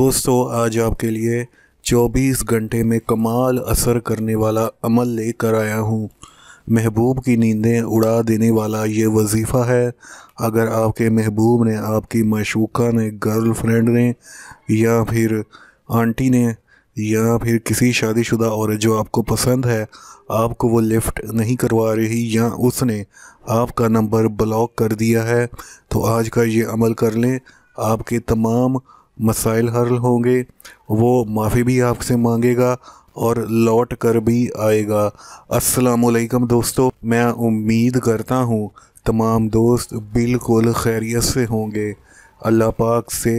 दोस्तों आज आपके लिए 24 घंटे में कमाल असर करने वाला अमल लेकर आया हूँ महबूब की नींदें उड़ा देने वाला ये वजीफ़ा है अगर आपके महबूब ने आपकी मशूका ने गर्लफ्रेंड ने या फिर आंटी ने या फिर किसी शादीशुदा और जो आपको पसंद है आपको वो लिफ्ट नहीं करवा रही या उसने आपका नंबर ब्लॉक कर दिया है तो आज का ये अमल कर लें आपके तमाम मसाइल हल होंगे वो माफ़ी भी आपसे मांगेगा और लौट कर भी आएगा वालेकुम दोस्तों मैं उम्मीद करता हूँ तमाम दोस्त बिल्कुल खैरियत से होंगे अल्लाह पाक से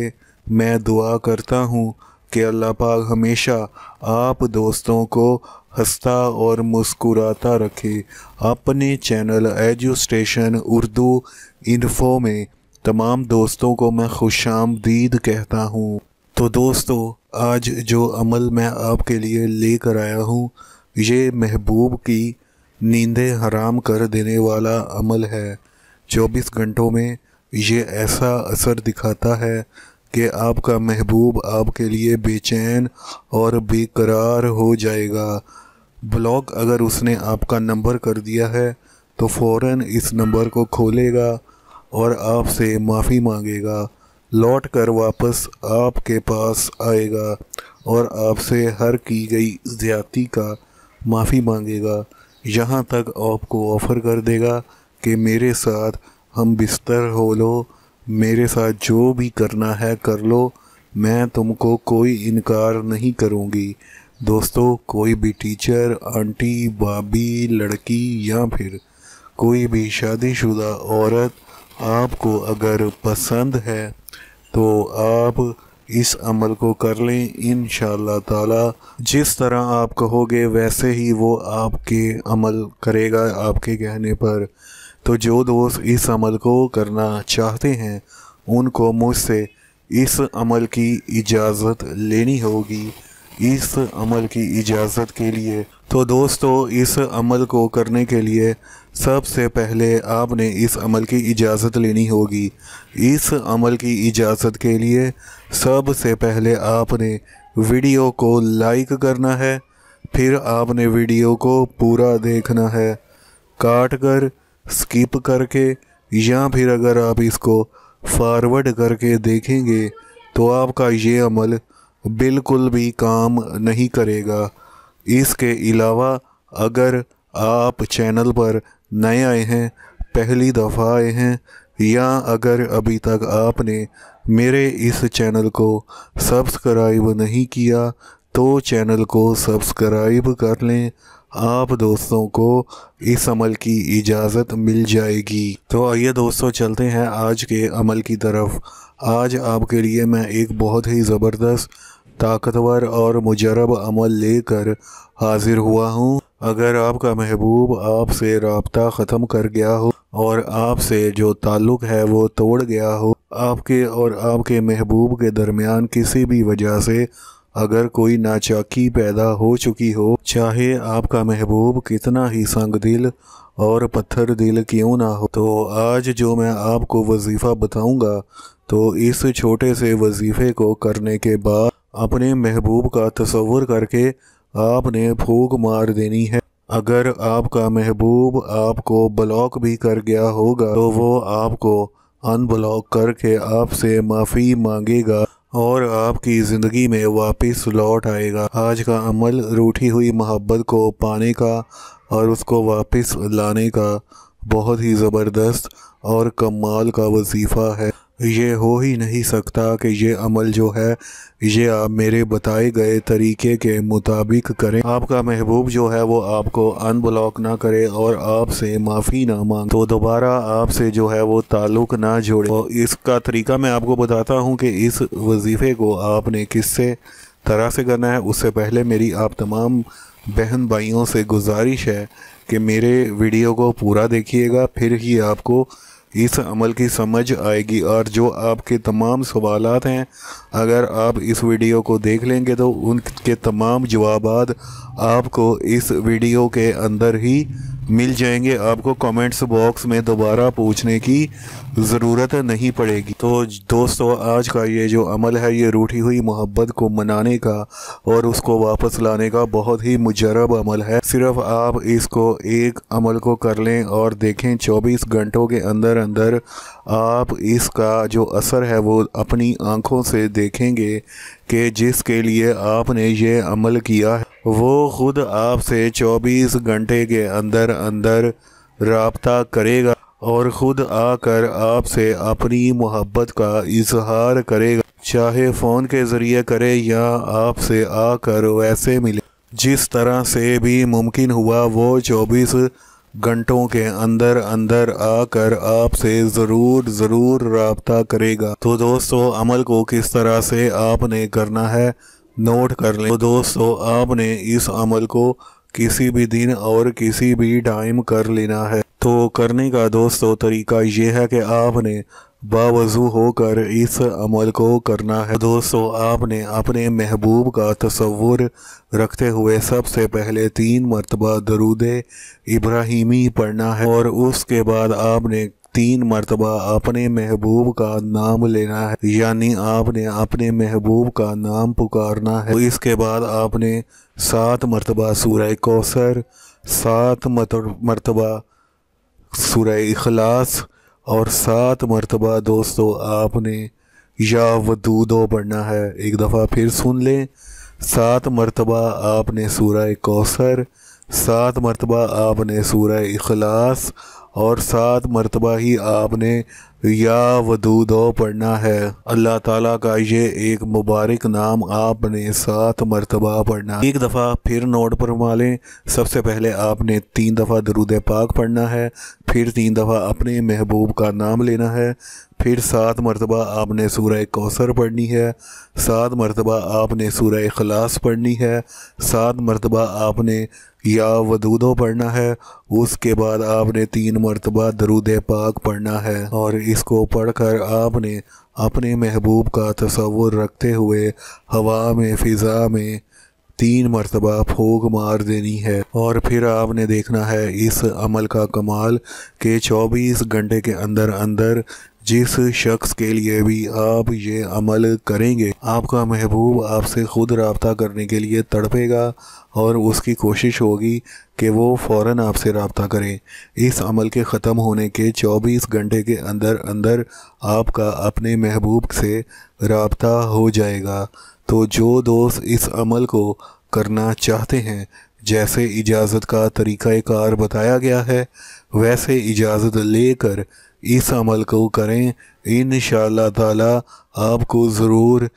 मैं दुआ करता हूँ कि अल्लाह पाक हमेशा आप दोस्तों को हंसता और मुस्कुराता रखे अपने चैनल एजुस्टेशन उर्दू इन्फो में तमाम दोस्तों को मैं खुश आमदीद कहता हूँ तो दोस्तों आज जो अमल मैं आपके लिए लेकर आया हूँ ये महबूब की नींदें हराम कर देने वाला अमल है 24 घंटों में ये ऐसा असर दिखाता है कि आपका महबूब आपके लिए बेचैन और बेकरार हो जाएगा ब्लॉक अगर उसने आपका नंबर कर दिया है तो फ़ौर इस नंबर को खोलेगा और आपसे माफ़ी मांगेगा लौट कर वापस आपके पास आएगा और आपसे हर की गई ज़्यादती का माफ़ी मांगेगा यहाँ तक आपको ऑफ़र कर देगा कि मेरे साथ हम बिस्तर हो लो मेरे साथ जो भी करना है कर लो मैं तुमको कोई इनकार नहीं करूँगी दोस्तों कोई भी टीचर आंटी भाभी लड़की या फिर कोई भी शादीशुदा औरत आपको अगर पसंद है तो आप इस अमल को कर लें इन ताला जिस तरह आप कहोगे वैसे ही वो आपके अमल करेगा आपके कहने पर तो जो दोस्त इस अमल को करना चाहते हैं उनको मुझसे इस अमल की इजाज़त लेनी होगी इस अमल की इजाज़त के लिए तो दोस्तों इस अमल को करने के लिए सबसे पहले आपने इस अमल की इजाज़त लेनी होगी इस अमल की इजाज़त के लिए सबसे पहले आपने वीडियो को लाइक करना है फिर आपने वीडियो को पूरा देखना है काट कर स्किप करके या फिर अगर आप इसको फॉरवर्ड करके देखेंगे तो आपका ये अमल बिल्कुल भी काम नहीं करेगा इसके अलावा अगर आप चैनल पर नए आए हैं पहली दफ़ा आए हैं या अगर अभी तक आपने मेरे इस चैनल को सब्सक्राइब नहीं किया तो चैनल को सब्सक्राइब कर लें आप दोस्तों को इस अमल की इजाज़त मिल जाएगी तो आइए दोस्तों चलते हैं आज के अमल की तरफ आज आपके लिए मैं एक बहुत ही ज़बरदस्त ताकतवर और मुजरब अमल लेकर हाज़िर हुआ हूँ अगर आपका महबूब आपसे रबता ख़त्म कर गया हो और आपसे जो ताल्लुक़ है वो तोड़ गया हो आपके और आपके महबूब के दरमियान किसी भी वजह से अगर कोई नाचाकी पैदा हो चुकी हो चाहे आपका महबूब कितना ही संग दिल और पत्थर दिल क्यों ना हो तो आज जो मैं आपको वजीफ़ा बताऊंगा तो इस छोटे से वजीफ़े को करने के बाद अपने महबूब का तस्वर करके आपने फूक मार देनी है अगर आपका महबूब आपको ब्लॉक भी कर गया होगा तो वो आपको अनब्लॉक करके आपसे माफ़ी मांगेगा और आपकी ज़िंदगी में वापस लौट आएगा आज का अमल रूठी हुई मोहब्बत को पाने का और उसको वापस लाने का बहुत ही ज़बरदस्त और कमाल का वजीफ़ा है ये हो ही नहीं सकता कि ये अमल जो है ये आप मेरे बताए गए तरीके के मुताबिक करें आपका महबूब जो है वो आपको अनब्लॉक ना करे और आपसे माफ़ी ना मांग तो दोबारा आपसे जो है वो ताल्लुक़ ना जोड़े और इसका तरीका मैं आपको बताता हूँ कि इस वजीफ़े को आपने किससे तरह से करना है उससे पहले मेरी आप तमाम बहन भाइयों से गुजारिश है कि मेरे वीडियो को पूरा देखिएगा फिर ही आपको इस अमल की समझ आएगी और जो आपके तमाम सवाल हैं अगर आप इस वीडियो को देख लेंगे तो उनके तमाम जवाब आपको इस वीडियो के अंदर ही मिल जाएंगे आपको कमेंट्स बॉक्स में दोबारा पूछने की ज़रूरत नहीं पड़ेगी तो दोस्तों आज का ये जो अमल है ये रूठी हुई मोहब्बत को मनाने का और उसको वापस लाने का बहुत ही मुजरब अमल है सिर्फ आप इसको एक अमल को कर लें और देखें 24 घंटों के अंदर अंदर आप इसका जो असर है वो अपनी आँखों से देखेंगे कि जिसके लिए आपने ये अमल किया है वो ख़ुद आपसे 24 घंटे के अंदर अंदर रबता करेगा और ख़ुद आकर आपसे अपनी मोहब्बत का इजहार करेगा चाहे फ़ोन के ज़रिए करे या आपसे आकर वैसे मिले जिस तरह से भी मुमकिन हुआ वो 24 घंटों के अंदर अंदर आकर आपसे ज़रूर ज़रूर रबता करेगा तो दोस्तों अमल को किस तरह से आपने करना है नोट कर लें तो दोस्तों आपने इस अमल को किसी भी दिन और किसी भी टाइम कर लेना है तो करने का दोस्तों तरीका यह है कि आपने बावजू होकर इस अमल को करना है दोस्तों आपने अपने महबूब का तस्वुर रखते हुए सबसे पहले तीन मरतबा दरूद इब्राहिमी पढ़ना है और उसके बाद आपने तीन मरतबा अपने महबूब का नाम लेना है यानी आपने अपने महबूब का नाम पुकारना है तो इसके बाद आपने सात मरतबा सूर्य कौसर सात मरतबा सूर्य अखलास और सात मरतबा दोस्तों आपने या वदूदो पढ़ना है एक दफ़ा फिर सुन लें सात मरतबा आपने सूर्य कौसर सात मरतबा आपने सूर्य अखलास और सात मरतबा ही आपने या वदूदो पढ़ना है अल्लाह ताला का ये एक मुबारक नाम आपने सात मरतबा पढ़ना एक दफ़ा फिर नोट पर मालें सबसे पहले आपने तीन दफ़ा दरूद पाक पढ़ना है फिर तीन दफ़ा अपने महबूब का नाम लेना है फिर सात मरतबा आपने सूर्य कौसर पढ़नी है सात मरतबा आपने सूरह अखलास पढ़नी है सात मरतबा आपने या वदूदो पढ़ना है उसके बाद आपने तीन मरतबा दरूद पाक पढ़ना है और इसको पढ़कर आपने अपने महबूब का तस्वुर रखते हुए हवा में फ़िज़ा में तीन मरतबा फूक मार देनी है और फिर आपने देखना है इस अमल का कमाल के 24 घंटे के अंदर अंदर जिस शख्स के लिए भी आप ये अमल करेंगे आपका महबूब आपसे खुद रबता करने के लिए तड़पेगा और उसकी कोशिश होगी कि वो फ़ौर आपसे रबता करें इस अमल के ख़त्म होने के 24 घंटे के अंदर अंदर आपका अपने महबूब से रबता हो जाएगा तो जो दोस्त इस अमल को करना चाहते हैं जैसे इजाज़त का तरीक़ार बताया गया है वैसे इजाज़त लेकर इस अमल को करें इन ताला आपको ज़रूर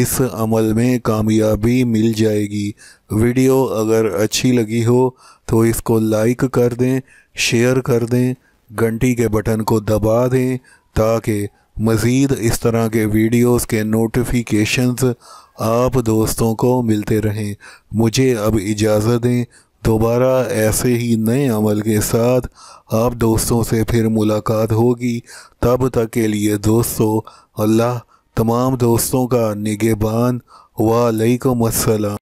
इस अमल में कामयाबी मिल जाएगी वीडियो अगर अच्छी लगी हो तो इसको लाइक कर दें शेयर कर दें घंटी के बटन को दबा दें ताकि मज़ीद इस तरह के वीडियोस के नोटिफिकेशंस आप दोस्तों को मिलते रहें मुझे अब इजाज़त दें दोबारा ऐसे ही नए अमल के साथ आप दोस्तों से फिर मुलाकात होगी तब तक के लिए दोस्तों अल्लाह तमाम दोस्तों का निगेबान वालेकुम अस्सलाम